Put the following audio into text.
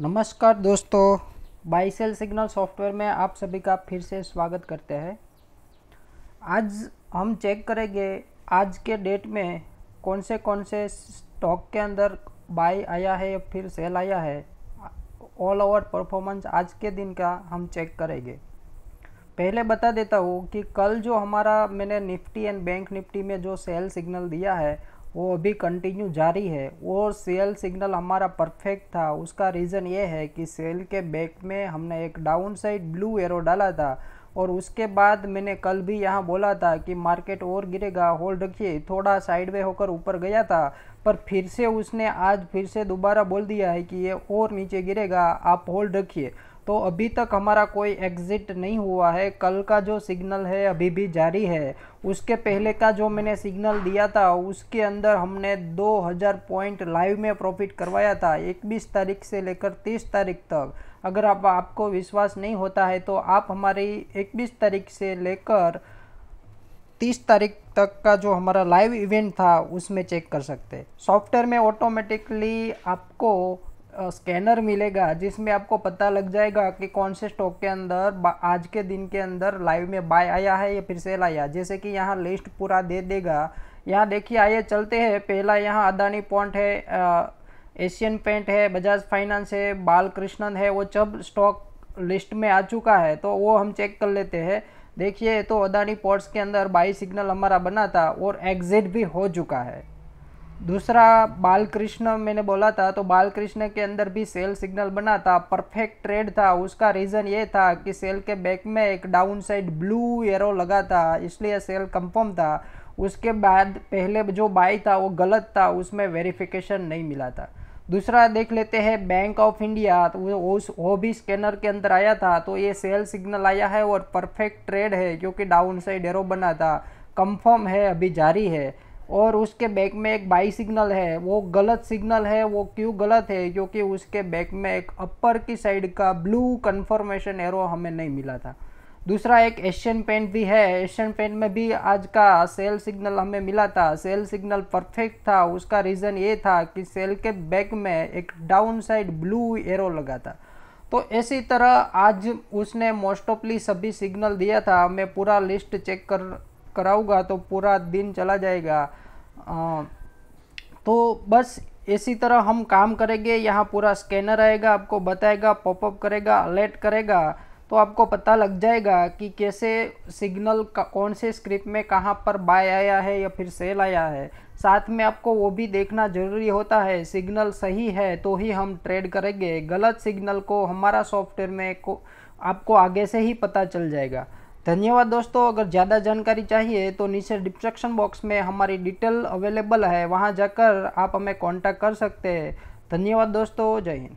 नमस्कार दोस्तों buy sell signal software में आप सभी का फिर से स्वागत करते हैं आज हम चेक करेंगे आज के डेट में कौन से कौन से स्टॉक के अंदर बाई आया है या फिर सेल आया है ऑल ओवर परफॉर्मेंस आज के दिन का हम चेक करेंगे पहले बता देता हूँ कि कल जो हमारा मैंने निफ्टी एंड बैंक निफ्टी में जो सेल सिग्नल दिया है वो अभी कंटिन्यू जारी है और सेल सिग्नल हमारा परफेक्ट था उसका रीज़न ये है कि सेल के बैक में हमने एक डाउन साइड ब्लू एरो डाला था और उसके बाद मैंने कल भी यहाँ बोला था कि मार्केट और गिरेगा होल्ड रखिए थोड़ा साइड वे होकर ऊपर गया था पर फिर से उसने आज फिर से दोबारा बोल दिया है कि ये और नीचे गिरेगा आप होल्ड रखिए तो अभी तक हमारा कोई एग्ज़िट नहीं हुआ है कल का जो सिग्नल है अभी भी जारी है उसके पहले का जो मैंने सिग्नल दिया था उसके अंदर हमने 2000 पॉइंट लाइव में प्रॉफिट करवाया था 21 तारीख से लेकर 30 तारीख तक अगर आप आपको विश्वास नहीं होता है तो आप हमारी 21 तारीख से लेकर 30 तारीख तक का जो हमारा लाइव इवेंट था उसमें चेक कर सकते सॉफ्टवेयर में ऑटोमेटिकली आपको स्कैनर मिलेगा जिसमें आपको पता लग जाएगा कि कौन से स्टॉक के अंदर आज के दिन के अंदर लाइव में बाय आया है या फिर सेल आया जैसे कि यहाँ लिस्ट पूरा दे देगा यहाँ देखिए आइए चलते हैं पहला यहाँ अदानी पॉइंट है एशियन पेंट है बजाज फाइनेंस है बाल कृष्णन है वो जब स्टॉक लिस्ट में आ चुका है तो वो हम चेक कर लेते हैं देखिए तो अदानी पोर्ट्स के अंदर बाई सिग्नल हमारा बना था और एग्जिट भी हो चुका है दूसरा बालकृष्ण मैंने बोला था तो बालकृष्ण के अंदर भी सेल सिग्नल बना था परफेक्ट ट्रेड था उसका रीज़न ये था कि सेल के बैक में एक डाउन साइड ब्लू एरो लगा था इसलिए सेल कंफर्म था उसके बाद पहले जो बाई था वो गलत था उसमें वेरिफिकेशन नहीं मिला था दूसरा देख लेते हैं बैंक ऑफ इंडिया तो वो वो भी स्कैनर के अंदर आया था तो ये सेल सिग्नल आया है और परफेक्ट ट्रेड है क्योंकि डाउन साइड एरो बना था कंफर्म है अभी जारी है और उसके बैक में एक बाई सिग्नल है वो गलत सिग्नल है वो क्यों गलत है क्योंकि उसके बैक में एक अपर की साइड का ब्लू कन्फर्मेशन एरो हमें नहीं मिला था दूसरा एक एशियन पेंट भी है एशियन पेंट में भी आज का सेल सिग्नल हमें मिला था सेल सिग्नल परफेक्ट था उसका रीज़न ये था कि सेल के बैक में एक डाउन साइड ब्लू एरो लगा था तो इसी तरह आज उसने मोस्ट ऑफली सभी सिग्नल दिया था मैं पूरा लिस्ट चेक कर कराऊंगा तो पूरा दिन चला जाएगा आ, तो बस इसी तरह हम काम करेंगे यहाँ पूरा स्कैनर आएगा आपको बताएगा पॉपअप करेगा अलर्ट करेगा तो आपको पता लग जाएगा कि कैसे सिग्नल कौन से स्क्रिप्ट में कहाँ पर बाय आया है या फिर सेल आया है साथ में आपको वो भी देखना ज़रूरी होता है सिग्नल सही है तो ही हम ट्रेड करेंगे गलत सिग्नल को हमारा सॉफ्टवेयर में को आपको आगे से ही पता चल जाएगा धन्यवाद दोस्तों अगर ज़्यादा जानकारी चाहिए तो नीचे डिस्क्रिप्शन बॉक्स में हमारी डिटेल अवेलेबल है वहाँ जाकर आप हमें कॉन्टैक्ट कर सकते हैं धन्यवाद दोस्तों जय हिंद